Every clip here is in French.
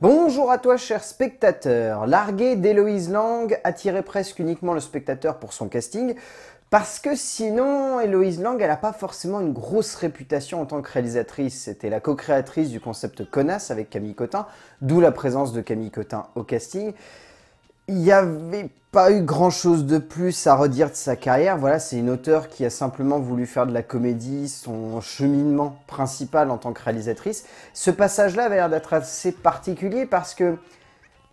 Bonjour à toi cher spectateur. Largué d'Héloïse Lang attirait presque uniquement le spectateur pour son casting. Parce que sinon, Héloïse Lang, elle n'a pas forcément une grosse réputation en tant que réalisatrice. C'était la co-créatrice du concept Connasse avec Camille Cotin, d'où la présence de Camille Cotin au casting il n'y avait pas eu grand chose de plus à redire de sa carrière. Voilà, c'est une auteure qui a simplement voulu faire de la comédie son cheminement principal en tant que réalisatrice. Ce passage-là avait l'air d'être assez particulier parce que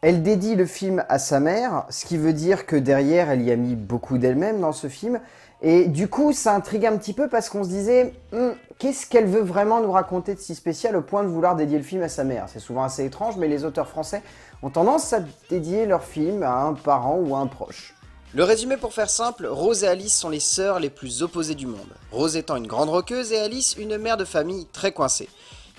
elle dédie le film à sa mère, ce qui veut dire que derrière, elle y a mis beaucoup d'elle-même dans ce film, et du coup, ça intrigue un petit peu parce qu'on se disait, hum, qu'est-ce qu'elle veut vraiment nous raconter de si spécial au point de vouloir dédier le film à sa mère C'est souvent assez étrange, mais les auteurs français ont tendance à dédier leur film à un parent ou à un proche. Le résumé pour faire simple, Rose et Alice sont les sœurs les plus opposées du monde. Rose étant une grande roqueuse et Alice une mère de famille très coincée.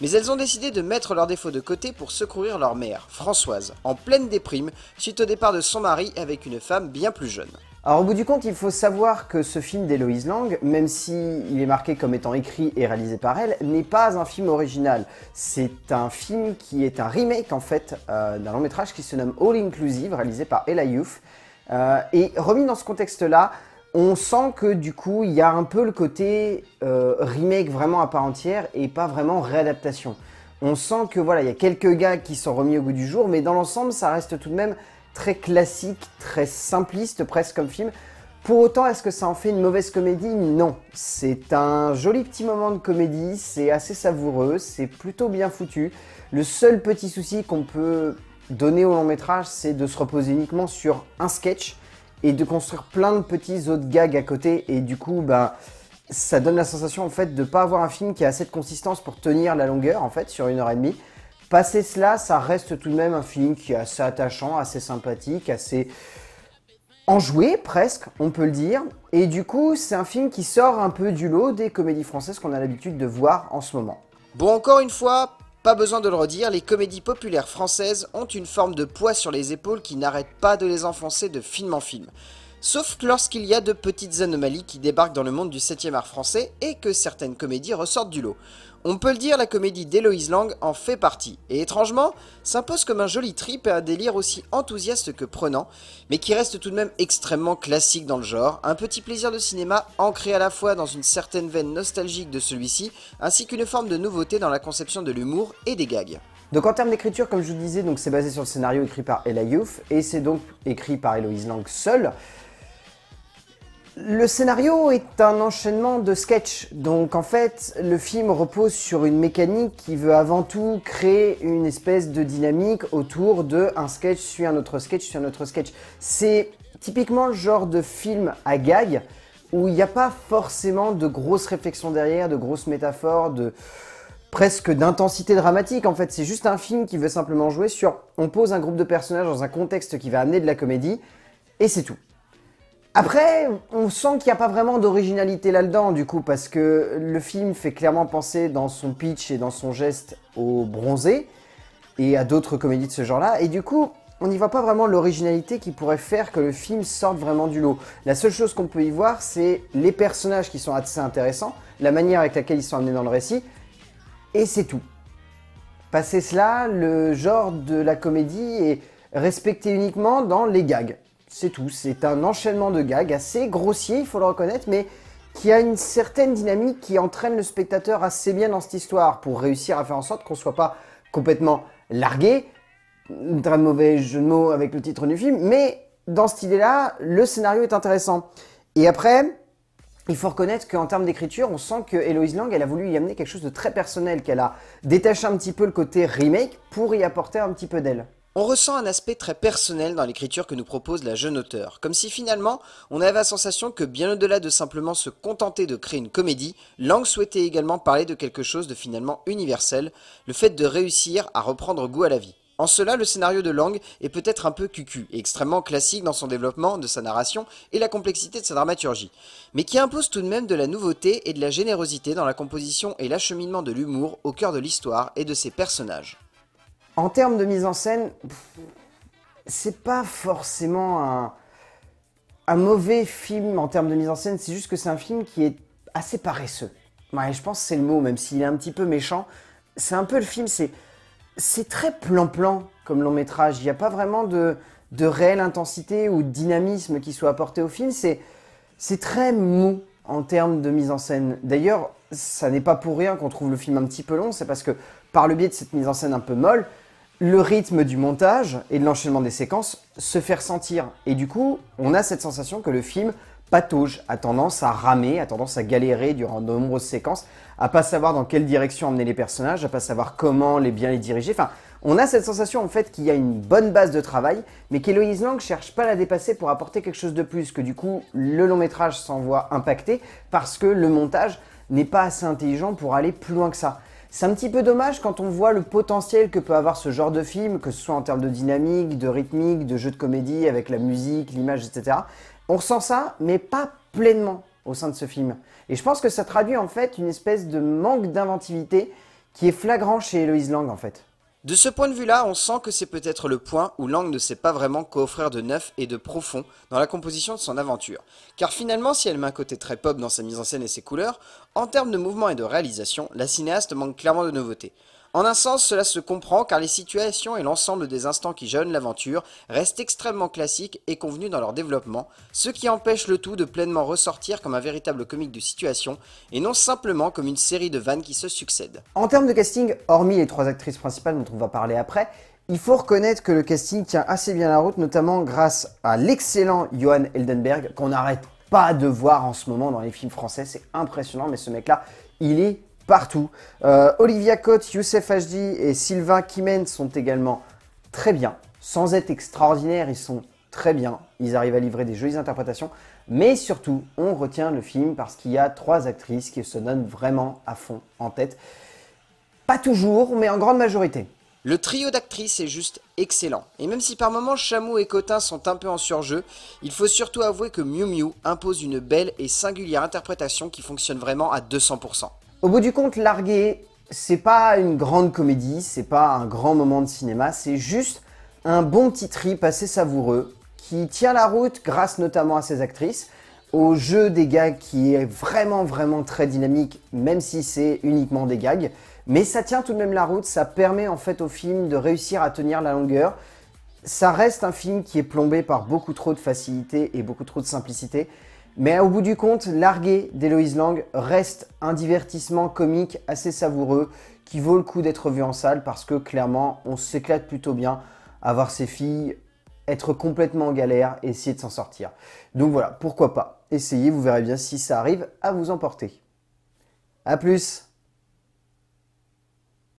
Mais elles ont décidé de mettre leurs défauts de côté pour secourir leur mère, Françoise, en pleine déprime suite au départ de son mari avec une femme bien plus jeune. Alors au bout du compte, il faut savoir que ce film d'Eloise Lang, même si il est marqué comme étant écrit et réalisé par elle, n'est pas un film original. C'est un film qui est un remake en fait euh, d'un long métrage qui se nomme All Inclusive, réalisé par Ella Youth. Euh, et remis dans ce contexte-là, on sent que du coup, il y a un peu le côté euh, remake vraiment à part entière et pas vraiment réadaptation. On sent que voilà, il y a quelques gars qui sont remis au goût du jour, mais dans l'ensemble, ça reste tout de même très classique, très simpliste presque comme film. Pour autant, est-ce que ça en fait une mauvaise comédie Non. C'est un joli petit moment de comédie, c'est assez savoureux, c'est plutôt bien foutu. Le seul petit souci qu'on peut donner au long métrage, c'est de se reposer uniquement sur un sketch et de construire plein de petits autres gags à côté. Et du coup, bah, ça donne la sensation en fait de ne pas avoir un film qui a assez de consistance pour tenir la longueur en fait sur une heure et demie. Passé cela, ça reste tout de même un film qui est assez attachant, assez sympathique, assez enjoué presque, on peut le dire. Et du coup, c'est un film qui sort un peu du lot des comédies françaises qu'on a l'habitude de voir en ce moment. Bon, encore une fois, pas besoin de le redire, les comédies populaires françaises ont une forme de poids sur les épaules qui n'arrête pas de les enfoncer de film en film. Sauf que lorsqu'il y a de petites anomalies qui débarquent dans le monde du 7e art français et que certaines comédies ressortent du lot. On peut le dire, la comédie d'Héloïse Lang en fait partie, et étrangement, s'impose comme un joli trip et un délire aussi enthousiaste que prenant, mais qui reste tout de même extrêmement classique dans le genre, un petit plaisir de cinéma ancré à la fois dans une certaine veine nostalgique de celui-ci, ainsi qu'une forme de nouveauté dans la conception de l'humour et des gags. Donc en termes d'écriture, comme je vous disais, c'est basé sur le scénario écrit par Ella Youf, et c'est donc écrit par Héloïse Lang seule, le scénario est un enchaînement de sketchs, donc en fait le film repose sur une mécanique qui veut avant tout créer une espèce de dynamique autour de un sketch suit un autre sketch suit un autre sketch. C'est typiquement le genre de film à gag où il n'y a pas forcément de grosses réflexions derrière, de grosses métaphores, de presque d'intensité dramatique en fait. C'est juste un film qui veut simplement jouer sur on pose un groupe de personnages dans un contexte qui va amener de la comédie et c'est tout. Après, on sent qu'il n'y a pas vraiment d'originalité là-dedans, du coup, parce que le film fait clairement penser dans son pitch et dans son geste au bronzé et à d'autres comédies de ce genre-là. Et du coup, on n'y voit pas vraiment l'originalité qui pourrait faire que le film sorte vraiment du lot. La seule chose qu'on peut y voir, c'est les personnages qui sont assez intéressants, la manière avec laquelle ils sont amenés dans le récit, et c'est tout. Passer cela, le genre de la comédie est respecté uniquement dans les gags. C'est tout. C'est un enchaînement de gags assez grossier, il faut le reconnaître, mais qui a une certaine dynamique qui entraîne le spectateur assez bien dans cette histoire pour réussir à faire en sorte qu'on ne soit pas complètement largué. Très mauvais jeu de mots avec le titre du film, mais dans cette idée-là, le scénario est intéressant. Et après, il faut reconnaître qu'en termes d'écriture, on sent que Eloise Lang, elle a voulu y amener quelque chose de très personnel, qu'elle a détaché un petit peu le côté remake pour y apporter un petit peu d'elle. On ressent un aspect très personnel dans l'écriture que nous propose la jeune auteure, comme si finalement on avait la sensation que bien au-delà de simplement se contenter de créer une comédie, Lang souhaitait également parler de quelque chose de finalement universel, le fait de réussir à reprendre goût à la vie. En cela, le scénario de Lang est peut-être un peu cucu et extrêmement classique dans son développement, de sa narration et la complexité de sa dramaturgie, mais qui impose tout de même de la nouveauté et de la générosité dans la composition et l'acheminement de l'humour au cœur de l'histoire et de ses personnages. En termes de mise en scène, c'est pas forcément un, mauvais film en termes de mise en scène, c'est juste que c'est un film qui est assez paresseux. je pense que c'est le mot, même s'il est un petit peu méchant. C'est un peu le film, c'est, très plan-plan comme long métrage. Il n'y a pas vraiment de, réelle intensité ou de dynamisme qui soit apporté au film. c'est très mou en termes de mise en scène. D'ailleurs, ça n'est pas pour rien qu'on trouve le film un petit peu long, c'est parce que par le biais de cette mise en scène un peu molle, le rythme du montage et de l'enchaînement des séquences se fait sentir. Et du coup, on a cette sensation que le film patauge, a tendance à ramer, a tendance à galérer durant de nombreuses séquences, à pas savoir dans quelle direction emmener les personnages, à pas savoir comment les bien les diriger. Enfin, on a cette sensation en fait qu'il y a une bonne base de travail, mais qu'Eloïse Lang cherche pas à la dépasser pour apporter quelque chose de plus, que du coup le long métrage s'en voit impacté parce que le montage n'est pas assez intelligent pour aller plus loin que ça. C'est un petit peu dommage quand on voit le potentiel que peut avoir ce genre de film, que ce soit en termes de dynamique, de rythmique, de jeu de comédie, avec la musique, l'image, etc. On ressent ça, mais pas pleinement au sein de ce film. Et je pense que ça traduit en fait une espèce de manque d'inventivité qui est flagrant chez Eloise Lang en fait. De ce point de vue-là, on sent que c'est peut-être le point où Lang ne sait pas vraiment quoi de neuf et de profond dans la composition de son aventure. Car finalement, si elle met un côté très pop dans sa mise en scène et ses couleurs, en termes de mouvement et de réalisation, la cinéaste manque clairement de nouveautés. En un sens, cela se comprend car les situations et l'ensemble des instants qui gênent l'aventure restent extrêmement classiques et convenus dans leur développement, ce qui empêche le tout de pleinement ressortir comme un véritable comique de situation et non simplement comme une série de vannes qui se succèdent. En termes de casting, hormis les trois actrices principales dont on va parler après, il faut reconnaître que le casting tient assez bien la route, notamment grâce à l'excellent Johan Eldenberg qu'on n'arrête pas de voir en ce moment dans les films français. C'est impressionnant, mais ce mec-là, il est partout. Euh, Olivia Cote, Youssef Hajdi et Sylvain Kimen sont également très bien. Sans être extraordinaires, ils sont très bien. Ils arrivent à livrer des jolies interprétations. Mais surtout, on retient le film parce qu'il y a trois actrices qui se donnent vraiment à fond en tête. Pas toujours, mais en grande majorité. Le trio d'actrices est juste excellent. Et même si par moments Chameau et Cotin sont un peu en surjeu, il faut surtout avouer que Miu Miu impose une belle et singulière interprétation qui fonctionne vraiment à 200%. Au bout du compte, Largué, c'est pas une grande comédie, c'est pas un grand moment de cinéma, c'est juste un bon petit trip assez savoureux qui tient la route grâce notamment à ses actrices, au jeu des gags qui est vraiment vraiment très dynamique, même si c'est uniquement des gags. Mais ça tient tout de même la route, ça permet en fait au film de réussir à tenir la longueur. Ça reste un film qui est plombé par beaucoup trop de facilité et beaucoup trop de simplicité, mais au bout du compte, Larguer d'Héloïse Lang reste un divertissement comique assez savoureux qui vaut le coup d'être vu en salle parce que clairement, on s'éclate plutôt bien à voir ses filles être complètement en galère et essayer de s'en sortir. Donc voilà, pourquoi pas. Essayez, vous verrez bien si ça arrive à vous emporter. A plus